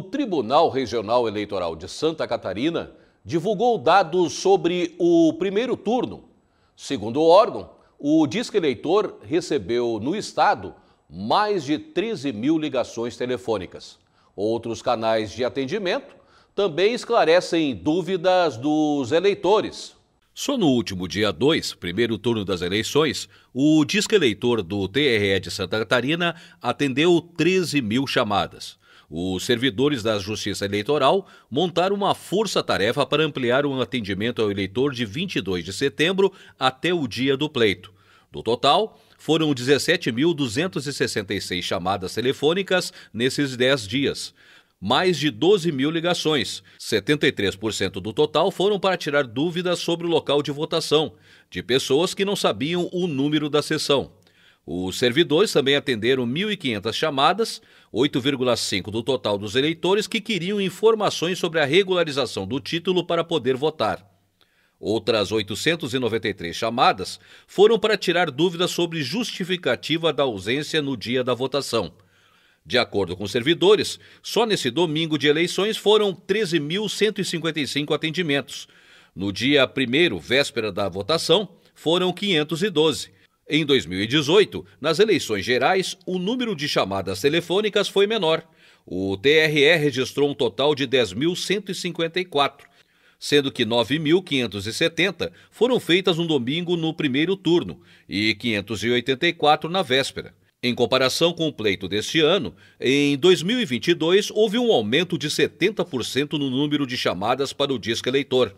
O Tribunal Regional Eleitoral de Santa Catarina divulgou dados sobre o primeiro turno. Segundo o órgão, o Disque Eleitor recebeu no estado mais de 13 mil ligações telefônicas. Outros canais de atendimento também esclarecem dúvidas dos eleitores. Só no último dia 2, primeiro turno das eleições, o Disque Eleitor do TRE de Santa Catarina atendeu 13 mil chamadas. Os servidores da Justiça Eleitoral montaram uma força-tarefa para ampliar o atendimento ao eleitor de 22 de setembro até o dia do pleito. No total, foram 17.266 chamadas telefônicas nesses 10 dias. Mais de 12 mil ligações, 73% do total foram para tirar dúvidas sobre o local de votação, de pessoas que não sabiam o número da sessão. Os servidores também atenderam 1.500 chamadas, 8,5% do total dos eleitores que queriam informações sobre a regularização do título para poder votar. Outras 893 chamadas foram para tirar dúvidas sobre justificativa da ausência no dia da votação. De acordo com os servidores, só nesse domingo de eleições foram 13.155 atendimentos. No dia 1, véspera da votação, foram 512 em 2018, nas eleições gerais, o número de chamadas telefônicas foi menor. O TRE registrou um total de 10.154, sendo que 9.570 foram feitas no domingo no primeiro turno e 584 na véspera. Em comparação com o pleito deste ano, em 2022 houve um aumento de 70% no número de chamadas para o disco eleitor.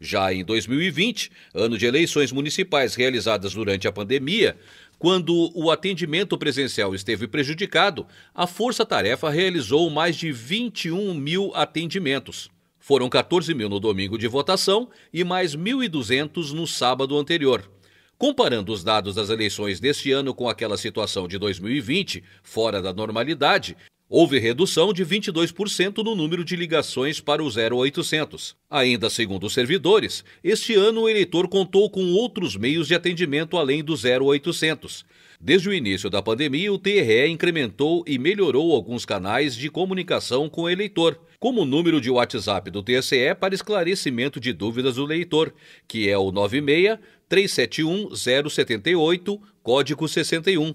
Já em 2020, ano de eleições municipais realizadas durante a pandemia, quando o atendimento presencial esteve prejudicado, a Força Tarefa realizou mais de 21 mil atendimentos. Foram 14 mil no domingo de votação e mais 1.200 no sábado anterior. Comparando os dados das eleições deste ano com aquela situação de 2020, fora da normalidade, houve redução de 22% no número de ligações para o 0800. Ainda segundo os servidores, este ano o eleitor contou com outros meios de atendimento além do 0800. Desde o início da pandemia, o TRE incrementou e melhorou alguns canais de comunicação com o eleitor, como o número de WhatsApp do TSE para esclarecimento de dúvidas do eleitor, que é o 96 371 078, código 61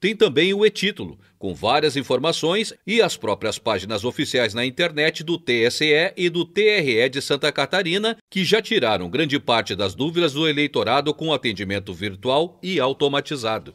tem também o e-título, com várias informações e as próprias páginas oficiais na internet do TSE e do TRE de Santa Catarina, que já tiraram grande parte das dúvidas do eleitorado com atendimento virtual e automatizado.